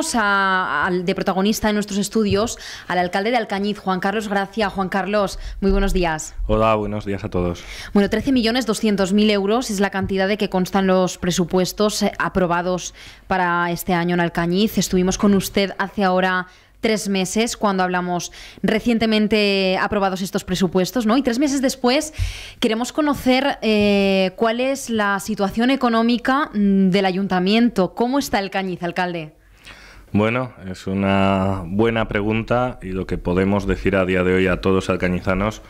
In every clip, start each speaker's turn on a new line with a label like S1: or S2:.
S1: de protagonista en nuestros estudios al alcalde de Alcañiz, Juan Carlos Gracia. Juan Carlos, muy buenos días.
S2: Hola, buenos días a todos.
S1: Bueno, 13.200.000 euros es la cantidad de que constan los presupuestos eh, aprobados para este año en Alcañiz. Estuvimos con usted hace ahora tres meses cuando hablamos recientemente aprobados estos presupuestos, ¿no? Y tres meses después queremos conocer eh, cuál es la situación económica mm, del ayuntamiento, cómo está el Cañiz, alcalde.
S2: Bueno, es una buena pregunta y lo que podemos decir a día de hoy a todos alcañizanos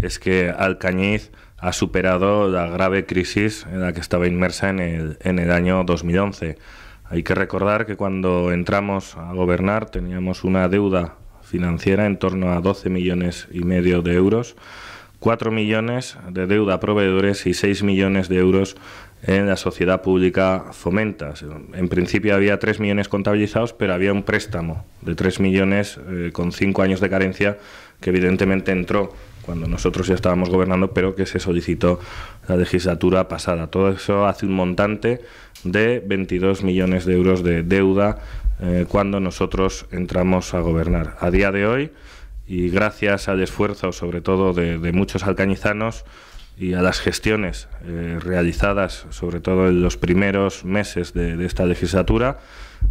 S2: es que Alcañiz ha superado la grave crisis en la que estaba inmersa en el, año 2011. Hay que recordar que cuando entramos a gobernar teníamos una deuda financiera en torno a 12 millones y medio de euros 4 millones de deuda a proveedores y 6 millones de euros en la sociedad pública fomenta. En principio había 3 millones contabilizados, pero había un préstamo de 3 millones eh, con 5 años de carencia que evidentemente entró cuando nosotros ya estábamos gobernando, pero que se solicitó la legislatura pasada. Todo eso hace un montante de 22 millones de euros de deuda eh, cuando nosotros entramos a gobernar. A día de hoy, y gracias al esfuerzo, sobre todo de, muchos alcañizanos y a las gestiones eh, realizadas, sobre todo en los primeros meses de, esta legislatura,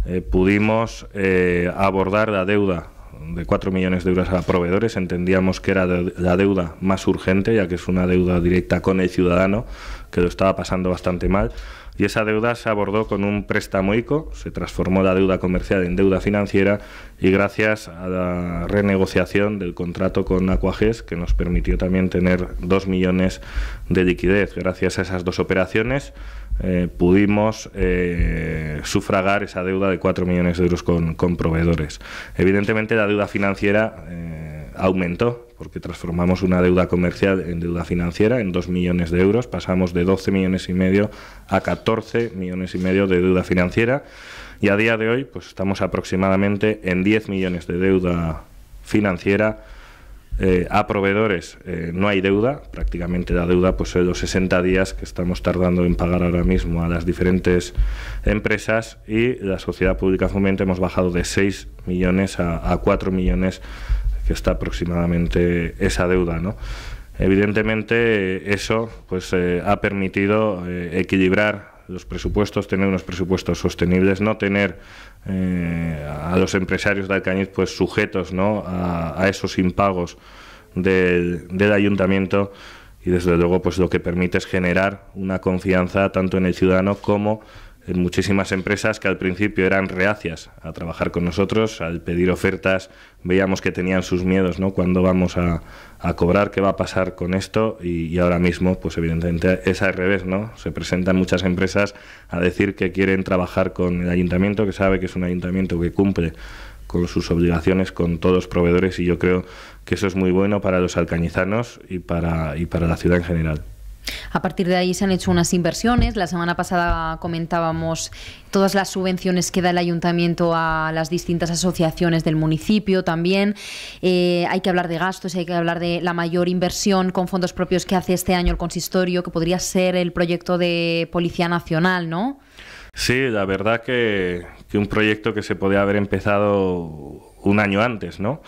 S2: eh, pudimos eh, abordar la deuda de 4 millones de euros a proveedores. Entendíamos que era la deuda más urgente, ya que es una deuda directa con el ciudadano, que lo estaba pasando bastante mal y esa deuda se abordó con un préstamo ICO, se transformó la deuda comercial en deuda financiera y gracias a la renegociación del contrato con Aquages, que nos permitió también tener 2 millones de liquidez, gracias a esas dos operaciones eh, pudimos eh, sufragar esa deuda de 4 millones de euros con, proveedores. Evidentemente la deuda financiera... Eh, aumentó, porque transformamos una deuda comercial en deuda financiera en 2 millones de euros, pasamos de 12 millones y medio a 14 millones y medio de deuda financiera y a día de hoy pues estamos aproximadamente en 10 millones de deuda financiera. Eh, a proveedores eh, no hay deuda, prácticamente la deuda pues los 60 días que estamos tardando en pagar ahora mismo a las diferentes empresas y la sociedad pública Fomente hemos bajado de 6 millones a, a 4 millones que está aproximadamente esa deuda, ¿no? Evidentemente eso pues, eh, ha permitido eh, equilibrar los presupuestos, tener unos presupuestos sostenibles, no tener eh, a los empresarios de Alcañiz pues, sujetos ¿no? a, esos impagos del, ayuntamiento y desde luego pues, lo que permite es generar una confianza tanto en el ciudadano como en muchísimas empresas que al principio eran reacias a trabajar con nosotros, al pedir ofertas, veíamos que tenían sus miedos, ¿no? ¿Cuándo vamos a, cobrar? ¿Qué va a pasar con esto? Y, ahora mismo, pues evidentemente es al revés, ¿no? Se presentan muchas empresas a decir que quieren trabajar con el ayuntamiento, que sabe que es un ayuntamiento que cumple con sus obligaciones con todos los proveedores y yo creo que eso es muy bueno para los alcañizanos y para, y para la ciudad en general.
S1: A partir de ahí se han hecho unas inversiones. La semana pasada comentábamos todas las subvenciones que da el ayuntamiento a las distintas asociaciones del municipio también. Eh, hay que hablar de gastos, hay que hablar de la mayor inversión con fondos propios que hace este año el consistorio, que podría ser el proyecto de Policía Nacional, ¿no?
S2: Sí, la verdad que, que un proyecto que se podía haber empezado un año antes, ¿no?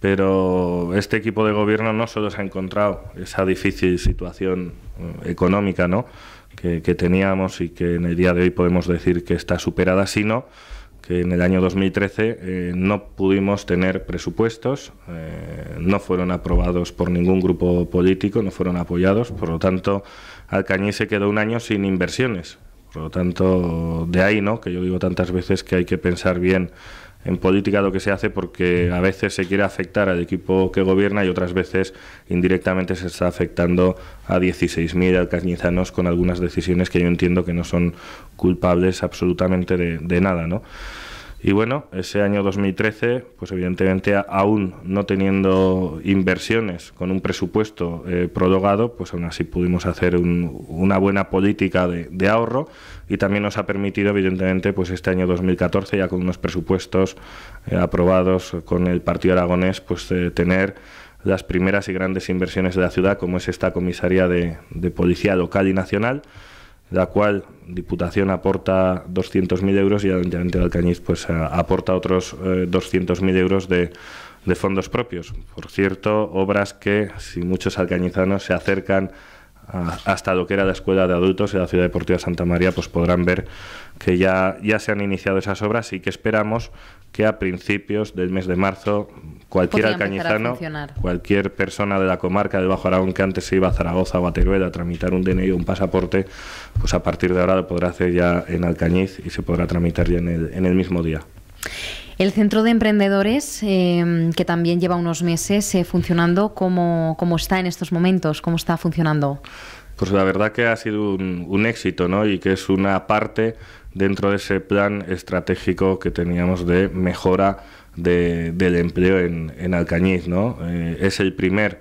S2: Pero este equipo de gobierno no solo se ha encontrado esa difícil situación eh, económica ¿no? que, teníamos y que en el día de hoy podemos decir que está superada, sino que en el año 2013 eh, no pudimos tener presupuestos, eh, no fueron aprobados por ningún grupo político, no fueron apoyados, por lo tanto Alcañiz se quedó un año sin inversiones. Por lo tanto, de ahí, ¿no? Que yo digo tantas veces que hay que pensar bien en política lo que se hace porque a veces se quiere afectar al equipo que gobierna y otras veces indirectamente se está afectando a 16.000 alcañizanos con algunas decisiones que yo entiendo que no son culpables absolutamente de, de nada, ¿no? Y bueno, ese año 2013, pues evidentemente aún no teniendo inversiones con un presupuesto eh, pues aún así pudimos hacer una buena política de, ahorro y también nos ha permitido evidentemente pues este año 2014 ya con unos presupuestos eh, aprobados con el Partido Aragonés, pues eh, tener las primeras y grandes inversiones de la ciudad como es esta comisaría de policía local y nacional la cual Diputación aporta 200.000 euros y el de Alcañiz pues, aporta otros 200.000 eh, euros de, fondos propios. Por cierto, obras que, si muchos alcañizanos se acercan hasta lo que era la Escuela de Adultos y la Ciudad Deportiva Santa María, pues podrán ver que ya, ya se han iniciado esas obras y que esperamos que a principios del mes de marzo cualquier alcañizano, cualquier persona de la comarca de Bajo Aragón que antes se iba a Zaragoza o a Teruel a tramitar un DNI o un pasaporte, pues a partir de ahora lo podrá hacer ya en Alcañiz y se podrá tramitar ya en el, mismo día.
S1: El Centro de Emprendedores, em, que también lleva unos meses eh, funcionando, ¿cómo, está en estos momentos? ¿Cómo está funcionando?
S2: Pues la verdad que ha sido un, éxito, ¿no? Y que es una parte dentro de ese plan estratégico que teníamos de mejora del empleo en, Alcañiz. ¿no? Eh, es el primer,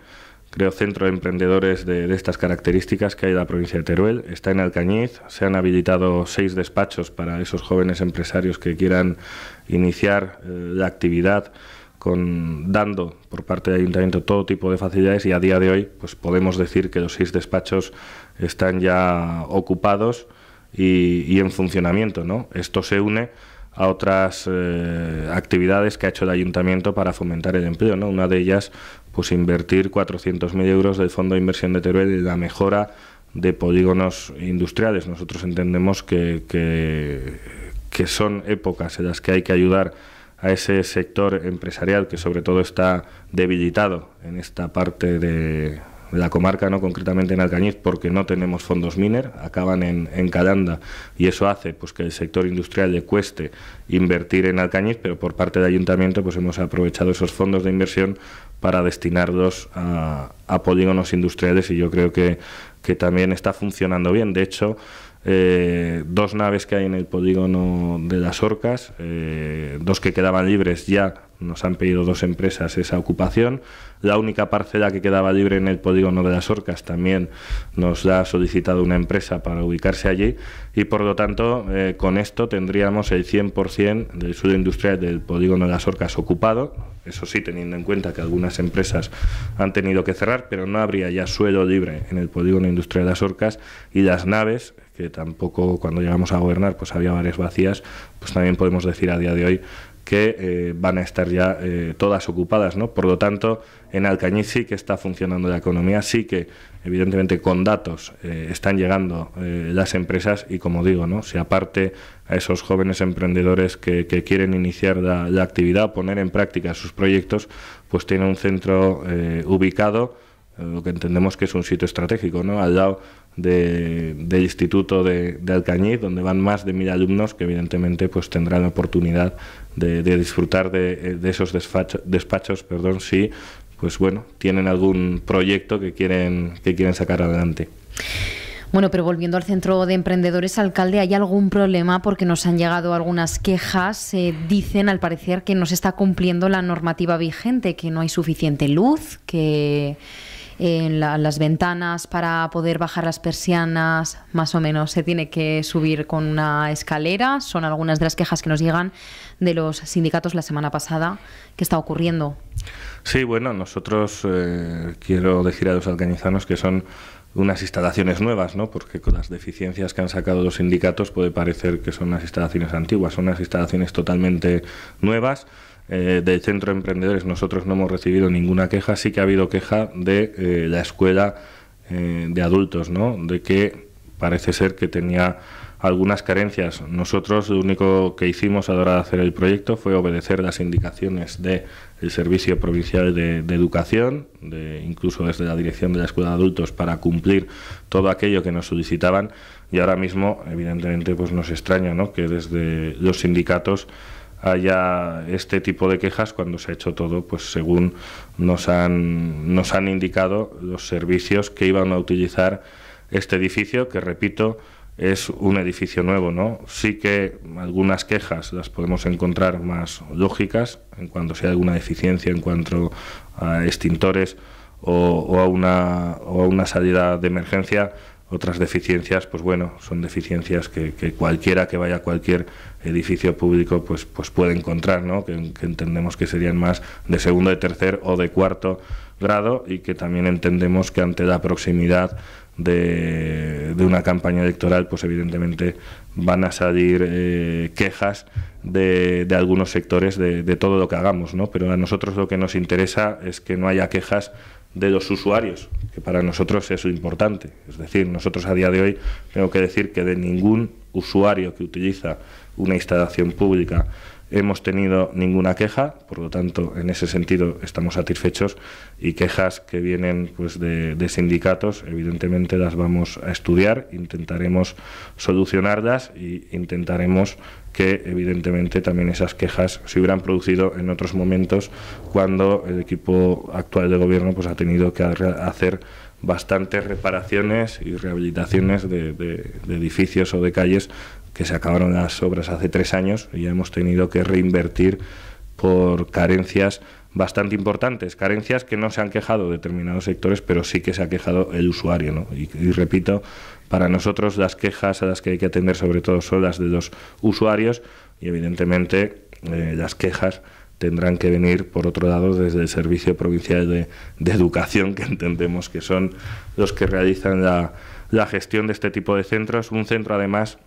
S2: creo, centro de emprendedores de, estas características que hay en la provincia de Teruel. Está en Alcañiz, se han habilitado seis despachos para esos jóvenes empresarios que quieran iniciar eh, la actividad. Con, dando por parte del ayuntamiento todo tipo de facilidades y a día de hoy pues podemos decir que los seis despachos están ya ocupados y, en funcionamiento. ¿no? Esto se une a otras eh, actividades que ha hecho el ayuntamiento para fomentar el empleo. ¿no? Una de ellas, pues invertir 400.000 euros del Fondo de Inversión de Teruel en la mejora de polígonos industriales. Nosotros entendemos que, que, que son épocas en las que hay que ayudar a ese sector empresarial que sobre todo está debilitado en esta parte de, la comarca, no concretamente en Alcañiz, porque no tenemos fondos miner, acaban en, Calanda y eso hace pues, que el sector industrial le cueste invertir en Alcañiz, pero por parte del ayuntamiento pues, hemos aprovechado esos fondos de inversión para destinarlos a, polígonos industriales y yo creo que, que también está funcionando bien. De hecho, eh, dos naves que hay en el polígono de las Orcas, eh, dos que quedaban libres ya nos han pedido dos empresas esa ocupación. La única parcela que quedaba libre en el polígono de las Orcas también nos ha solicitado una empresa para ubicarse allí y por lo tanto eh, con esto tendríamos el 100% del suelo industrial del polígono de las Orcas ocupado, eso sí teniendo en cuenta que algunas empresas han tenido que cerrar, pero no habría ya suelo libre en el polígono industrial de las Orcas y las naves que tampoco cuando llegamos a gobernar pues había varias vacías, pues también podemos decir a día de hoy que eh, van a estar ya eh, todas ocupadas. ¿no? Por lo tanto, en Alcañiz sí que está funcionando la economía, sí que evidentemente con datos eh, están llegando las empresas y como digo, ¿no? si aparte a esos jóvenes emprendedores que, quieren iniciar la, actividad, poner en práctica sus proyectos, pues tiene un centro ubicado lo que entendemos que es un sitio estratégico, ¿no? Al lado de, del Instituto de, Alcañiz, donde van más de mil alumnos que evidentemente pues, tendrán la oportunidad de, disfrutar de, esos despachos perdón, si pues, bueno, tienen algún proyecto que quieren, que quieren sacar adelante.
S1: Bueno, pero volviendo al Centro de Emprendedores, alcalde, ¿hay algún problema? Porque nos han llegado algunas quejas. dicen, al parecer, que no se está cumpliendo la normativa vigente, que no hay suficiente luz, que en las ventanas para poder bajar las persianas, más o menos se tiene que subir con una escalera. Son algunas de las quejas que nos llegan de los sindicatos la semana pasada. ¿Qué está ocurriendo?
S2: Sí, bueno, nosotros eh, quiero decir a los alcañizanos que son unas instalaciones nuevas, ¿no? porque con las deficiencias que han sacado los sindicatos puede parecer que son unas instalaciones antiguas, son unas instalaciones totalmente nuevas eh, ...del Centro de Emprendedores nosotros no hemos recibido ninguna queja, sí que ha habido queja de eh, la escuela eh, de adultos, ¿no? de que parece ser que tenía algunas carencias. Nosotros lo único que hicimos a la hora de hacer el proyecto fue obedecer las indicaciones del ...el Servicio Provincial de, Educación, de, incluso desde la dirección de la Escuela de Adultos, para cumplir todo aquello que nos solicitaban. Y ahora mismo, evidentemente, pues nos extraña ¿no? que desde los sindicatos haya este tipo de quejas cuando se ha hecho todo, pues según nos han, nos han indicado los servicios que iban a utilizar este edificio, que repito, es un edificio nuevo, ¿no? Sí que algunas quejas las podemos encontrar más lógicas en cuanto sea alguna deficiencia en cuanto a extintores o, a, una, una salida de emergencia. Otras deficiencias, pues bueno, son deficiencias que, que cualquiera que vaya a cualquier edificio público pues, pues puede encontrar, ¿no? que, entendemos que serían más de segundo, de tercer o de cuarto grado y que también entendemos que ante la proximidad de, una campaña electoral, pues evidentemente van a salir eh, quejas de, algunos sectores de, todo lo que hagamos, Pero a nosotros lo que nos interesa es que no haya quejas de los usuarios, que para nosotros es importante. Es decir, nosotros a día de hoy tengo que decir que de ningún usuario que utiliza una instalación pública. Hemos tenido ninguna queja, por lo tanto, en ese sentido estamos satisfechos y quejas que vienen pues, de, sindicatos, evidentemente las vamos a estudiar, intentaremos solucionarlas e intentaremos que evidentemente también esas quejas se hubieran producido en otros momentos cuando el equipo actual de gobierno pues, ha tenido que hacer bastantes reparaciones y rehabilitaciones de, edificios o de calles que se acabaron las obras hace tres años y ya hemos tenido que reinvertir por carencias bastante importantes, carencias que no se han quejado determinados sectores, pero sí que se ha quejado el usuario. Y, repito, para nosotros las quejas a las que hay que atender sobre todo son las de los usuarios y evidentemente eh, las quejas tendrán que venir, por otro lado, desde el Servicio Provincial de, Educación, que entendemos que son los que realizan la, la gestión de este tipo de centros. Un centro, además,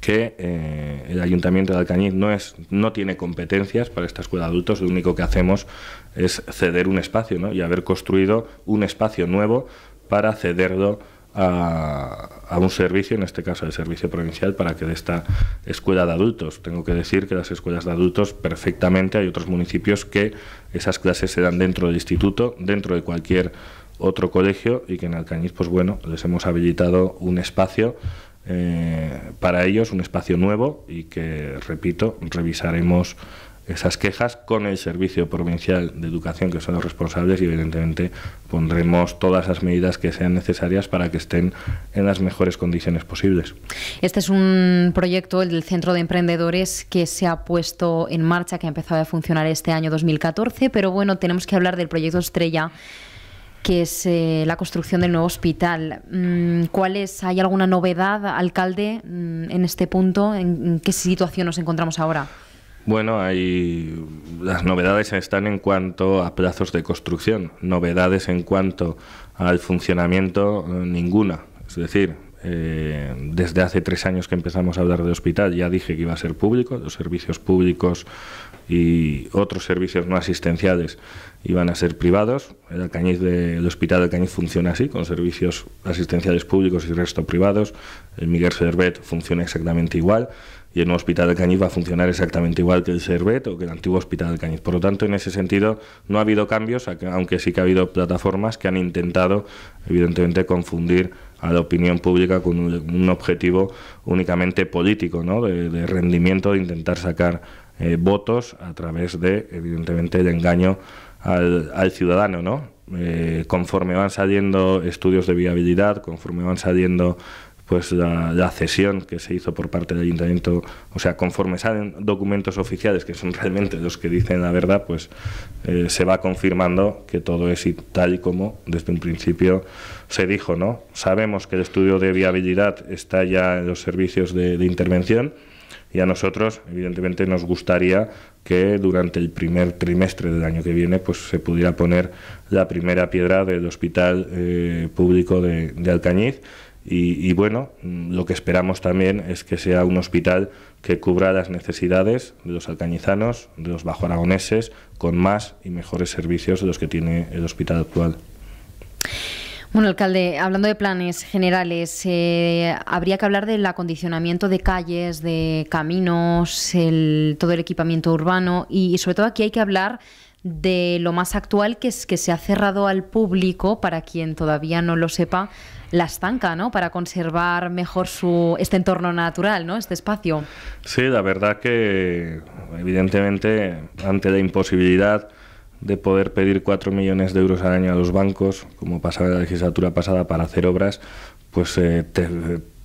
S2: que eh, el Ayuntamiento de Alcañiz no, es, no tiene competencias para esta escuela de adultos, lo único que hacemos es ceder un espacio ¿no? y haber construido un espacio nuevo para cederlo a, un servicio, en este caso el servicio provincial, para que de esta escuela de adultos. Tengo que decir que las escuelas de adultos perfectamente hay otros municipios que esas clases se dan dentro del instituto, dentro de cualquier otro colegio y que en Alcañiz, pues bueno, les hemos habilitado un espacio eh, para ellos un espacio nuevo y que, repito, revisaremos esas quejas con el Servicio Provincial de Educación, que son los responsables, y evidentemente pondremos todas las medidas que sean necesarias para que estén en las mejores condiciones posibles.
S1: Este es un proyecto, el del Centro de Emprendedores, que se ha puesto en marcha, que ha empezado a funcionar este año 2014, pero bueno, tenemos que hablar del proyecto estrella que es eh, la construcción del nuevo hospital. Mm, ¿Cuál ¿Hay alguna novedad, alcalde, mm, en este punto? ¿En qué situación nos encontramos ahora?
S2: Bueno, hay, las novedades están en cuanto a plazos de construcción, novedades en cuanto al funcionamiento, eh, ninguna. Es decir, eh, desde hace tres años que empezamos a hablar de hospital, ya dije que iba a ser público, los servicios públicos y otros servicios no asistenciales iban a ser privados. El, Cañiz de, Hospital de Cañiz funciona así, con servicios asistenciales públicos y resto privados. El Miguel Servet funciona exactamente igual y el nuevo Hospital de Cañiz va a funcionar exactamente igual que el Servet o que el antiguo Hospital de Cañiz. Por lo tanto, en ese sentido no ha habido cambios, aunque sí que ha habido plataformas que han intentado, evidentemente, confundir a la opinión pública con un, objetivo únicamente político, ¿no? de, de rendimiento, de intentar sacar eh, votos a través de, evidentemente, el engaño al, ciudadano, ¿no? Eh, conforme van saliendo estudios de viabilidad, conforme van saliendo pues la, cesión que se hizo por parte del ayuntamiento, o sea, conforme salen documentos oficiales que son realmente los que dicen la verdad, pues eh, se va confirmando que todo es y tal y como desde un principio se dijo, ¿no? Sabemos que el estudio de viabilidad está ya en los servicios de intervención y a nosotros, evidentemente, nos gustaría que durante el primer trimestre del año que viene pues, se pudiera poner la primera piedra del hospital eh, público de, Alcañiz. Y, y, bueno, mm, lo que esperamos también es que sea un hospital que cubra las necesidades de los alcañizanos, de los bajo aragoneses, con más y mejores servicios de los que tiene el hospital actual.
S1: Bueno, alcalde, hablando de planes generales, eh, habría que hablar del acondicionamiento de calles, de caminos, el, todo el equipamiento urbano y, sobre todo aquí hay que hablar de lo más actual que es que se ha cerrado al público, para quien todavía no lo sepa, la estanca, ¿no? Para conservar mejor su este entorno natural, ¿no? Este espacio.
S2: Sí, la verdad que evidentemente ante la imposibilidad de poder pedir 4 millones de euros al año a los bancos, como pasaba en la legislatura pasada para hacer obras, pues eh,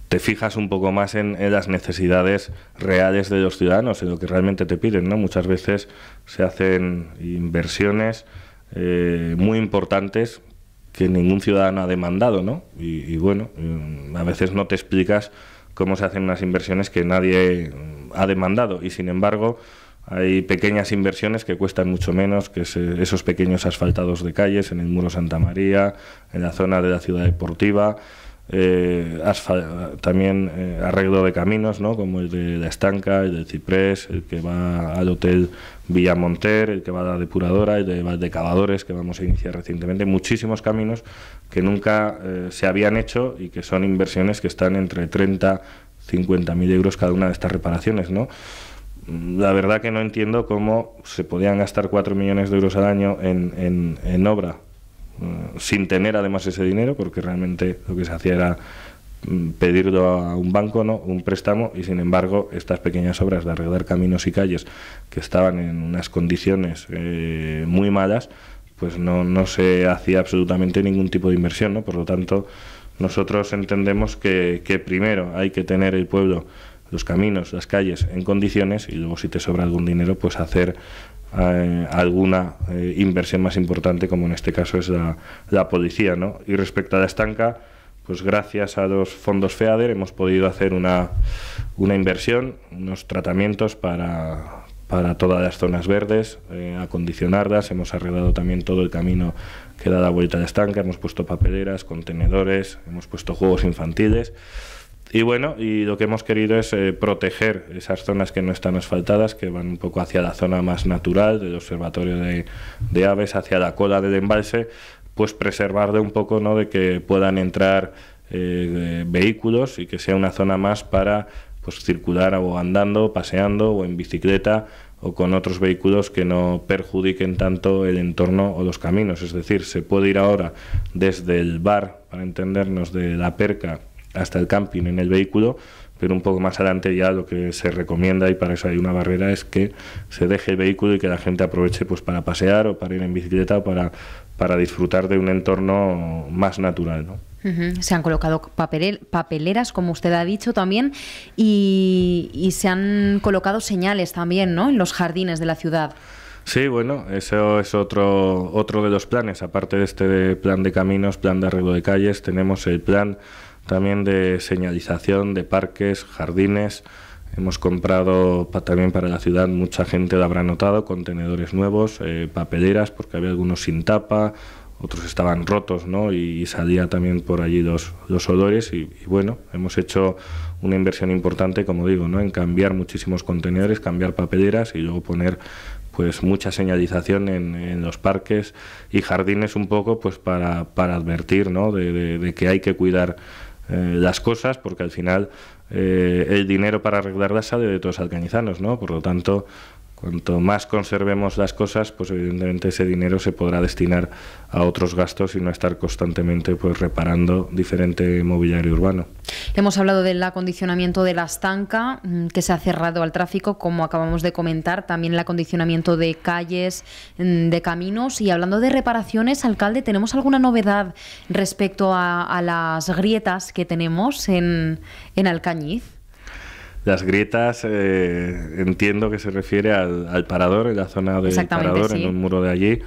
S2: te, fijas un poco más en, las necesidades reales de los ciudadanos, en lo que realmente te piden. ¿no? Muchas veces se hacen inversiones eh, muy importantes que ningún ciudadano ha demandado, ¿no? Y, y bueno, mm, a veces no te explicas cómo se hacen unas inversiones que nadie mm, ha demandado y sin embargo hay pequeñas inversiones que cuestan mucho menos que esos pequeños asfaltados de calles en el Muro Santa María, en la zona de la ciudad deportiva, eh, también eh, arreglo de caminos, ¿no? como el de la Estanca, el de Ciprés, el que va al Hotel Villamonter, el que va a la depuradora, el de, Cavadores, que vamos a iniciar recientemente. Muchísimos caminos que nunca eh, se habían hecho y que son inversiones que están entre 30 50.000 euros cada una de estas reparaciones, ¿no? La verdad que no entiendo cómo se podían gastar 4 millones de euros al año en, en, obra eh, sin tener además ese dinero, porque realmente lo que se hacía era mm, pedirlo a un banco, ¿no? un préstamo, y sin embargo estas pequeñas obras de arreglar caminos y calles que estaban en unas condiciones eh, muy malas, pues no, no se hacía absolutamente ningún tipo de inversión. ¿no? Por lo tanto, nosotros entendemos que primero hay que tener el pueblo los caminos, las calles en condiciones y luego si te sobra algún dinero, pues hacer eh, alguna eh, inversión más importante, como en este caso es la, policía. ¿no? Y respecto a la estanca, pues gracias a los fondos FEADER hemos podido hacer una, inversión, unos tratamientos para, todas las zonas verdes, eh, acondicionarlas, hemos arreglado también todo el camino que da la vuelta de estanca, hemos puesto papeleras, contenedores, hemos puesto juegos infantiles. Y bueno, y lo que hemos querido es eh, proteger esas zonas que no están asfaltadas, que van un poco hacia la zona más natural del observatorio de, aves, hacia la cola del embalse, pues preservar de un poco ¿no? de que puedan entrar eh, vehículos y que sea una zona más para pues circular o andando, paseando o en bicicleta o con otros vehículos que no perjudiquen tanto el entorno o los caminos. Es decir, se puede ir ahora desde el bar, para entendernos, de la perca hasta el camping en el vehículo, pero un poco más adelante ya lo que se recomienda y para eso hay una barrera es que se deje el vehículo y que la gente aproveche pues para pasear o para ir en bicicleta o para, para disfrutar de un entorno más natural. ¿no?
S1: Se han colocado papeleras, como usted ha dicho también, y, se han colocado señales también ¿no? en los jardines de la ciudad.
S2: Sí, bueno, eso es otro, otro de los planes. Aparte de este plan de caminos, plan de arreglo de calles, tenemos el plan también de señalización de parques, jardines. Hemos comprado también para la ciudad, mucha gente lo habrá notado, contenedores nuevos, eh, papeleras, porque había algunos sin tapa, otros estaban rotos, ¿no? Y, salía también por allí los, los olores y, bueno, hemos hecho una inversión importante, como digo, ¿no? En cambiar muchísimos contenedores, cambiar papeleras y luego poner pues mucha señalización en, los parques y jardines un poco pues para, para advertir, ¿no? de que hay que cuidar eh, las cosas, porque al final eh, el dinero para arreglarlas sale de todos los alcanizanos ¿no? Por lo tanto, Cuanto más conservemos las cosas, pues evidentemente ese dinero se podrá destinar a otros gastos y no estar constantemente pues reparando diferente mobiliario urbano.
S1: Hemos hablado del acondicionamiento de la estanca mm, que se ha cerrado al tráfico, como acabamos de comentar, también el acondicionamiento de calles, mm, de caminos y hablando de reparaciones, alcalde, ¿tenemos alguna novedad respecto a, a las grietas que tenemos en, en Alcañiz?
S2: Las grietas eh, entiendo que se refiere al, parador, en la zona del parador, en un muro de allí.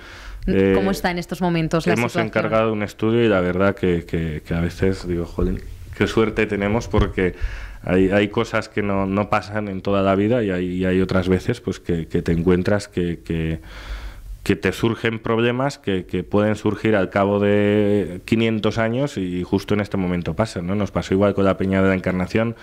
S2: Eh, ¿Cómo
S1: está en estos momentos la Hemos encargado
S2: un estudio y la verdad que, que, a veces digo, joder, qué suerte tenemos porque hay, cosas que no, pasan en toda la vida y hay, hay otras veces pues que, te encuentras que que te surgen problemas que, pueden surgir al cabo de 500 años y justo en este momento pasan. ¿no? Nos pasó igual con la Peña de la Encarnación,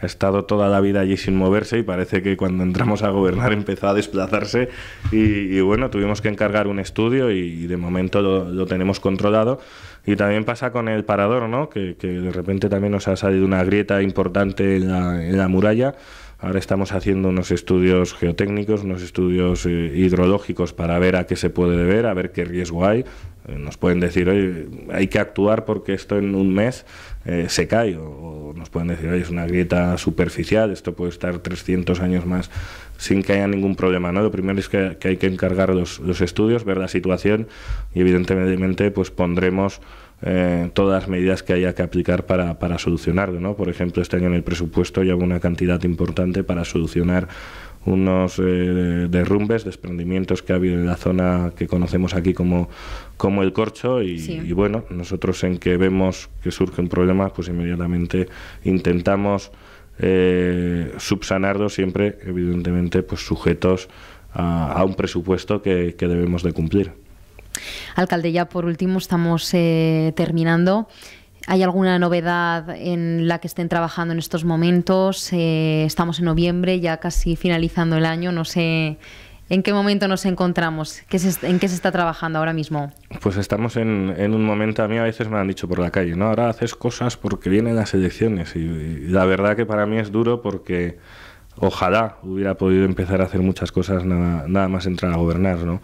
S2: ha estado toda la vida allí sin moverse y parece que cuando entramos a gobernar empezó a desplazarse y, bueno, tuvimos que encargar un estudio y, de momento lo, tenemos controlado. Y también pasa con el parador, ¿no? que, de repente también nos ha salido una grieta importante en la, en la muralla. Ahora estamos haciendo unos estudios geotécnicos, unos estudios eh, hidrológicos para ver a qué se puede deber, a ver qué riesgo hay, nos pueden decir, oye, hay que actuar porque esto en un mes eh, se cae, o, nos pueden decir, es una grieta superficial, esto puede estar 300 años más sin que haya ningún problema. ¿no? Lo primero es que, hay que encargar los, estudios, ver la situación y evidentemente pues pondremos eh, todas las medidas que haya que aplicar para, para solucionarlo. ¿no? Por ejemplo, este año en el presupuesto ya una cantidad importante para solucionar unos eh, derrumbes, desprendimientos que ha habido en la zona que conocemos aquí como, como el corcho y, bueno, nosotros en que vemos que surge un problema, pues inmediatamente intentamos eh, subsanarlo siempre, evidentemente, pues sujetos a, un presupuesto que, que, debemos de cumplir.
S1: Alcalde, ya por último estamos eh, terminando. ¿Hay alguna novedad en la que estén trabajando en estos momentos? Eh, estamos en noviembre, ya casi finalizando el año. No sé en qué momento nos encontramos, en qué se está trabajando ahora mismo.
S2: Pues estamos en, un momento, a mí a veces me han dicho por la calle, ¿no? Ahora haces cosas porque vienen las elecciones. y, la verdad que para mí es duro porque ojalá hubiera podido empezar a hacer muchas cosas nada, nada, más entrar a gobernar. ¿no?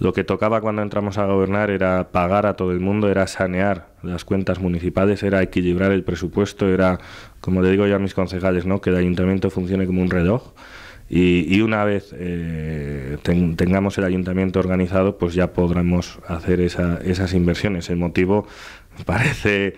S2: Lo que tocaba cuando entramos a gobernar era pagar a todo el mundo, era sanear las cuentas municipales, era equilibrar el presupuesto, era, como le digo yo a mis concejales, ¿no? que el ayuntamiento funcione como un reloj. Y, y una vez eh, tengamos el ayuntamiento organizado, pues ya podremos hacer esas inversiones. El motivo parece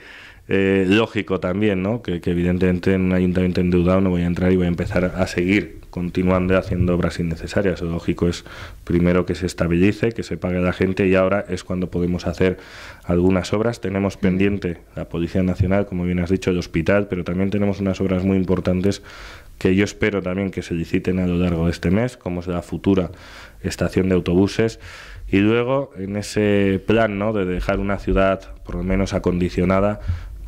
S2: eh, lógico también, ¿no? Que, evidentemente en un ayuntamiento endeudado no voy a entrar y voy a empezar a seguir continuando haciendo obras innecesarias. Lo lógico es primero que se estabilice, que se pague la gente y ahora es cuando podemos hacer algunas obras. Tenemos pendiente la Policía Nacional, como bien has dicho, el hospital, pero también tenemos unas obras muy importantes que yo espero también que se liciten a lo largo de este mes, como es la futura estación de autobuses. Y luego, en ese plan ¿no? de dejar una ciudad por lo menos acondicionada,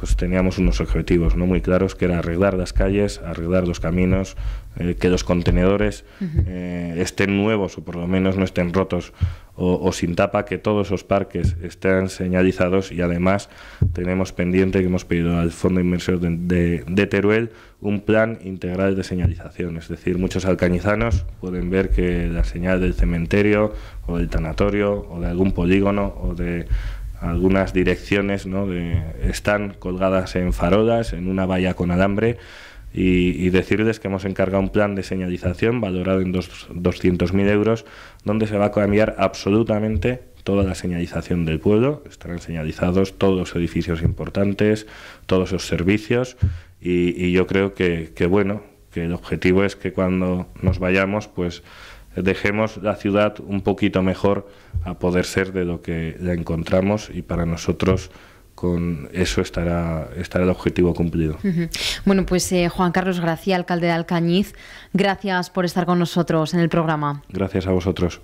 S2: pues teníamos unos objetivos no muy claros que era arreglar las calles, arreglar los caminos, eh, que los contenedores eh, estén nuevos o por lo menos no estén rotos o, sin tapa, que todos los parques estén señalizados y además tenemos pendiente que hemos pedido al Fondo Inmersor de, de Teruel un plan integral de señalización, es decir, muchos alcañizanos pueden ver que la señal del cementerio o del tanatorio o de algún polígono o de algunas direcciones ¿no? están colgadas en farolas, en una valla con alambre. Y, decirles que hemos encargado un plan de señalización valorado en 200.000 euros, donde se va a cambiar absolutamente toda la señalización del pueblo. Estarán señalizados todos los edificios importantes, todos los servicios y, yo creo que, bueno, que el objetivo es que cuando nos vayamos, pues dejemos la ciudad un poquito mejor a poder ser de lo que la encontramos y para nosotros con eso estará, el objetivo cumplido.
S1: Bueno, pues eh, Juan Carlos Gracia, alcalde de Alcañiz, gracias por estar con nosotros en el programa.
S2: Gracias a vosotros.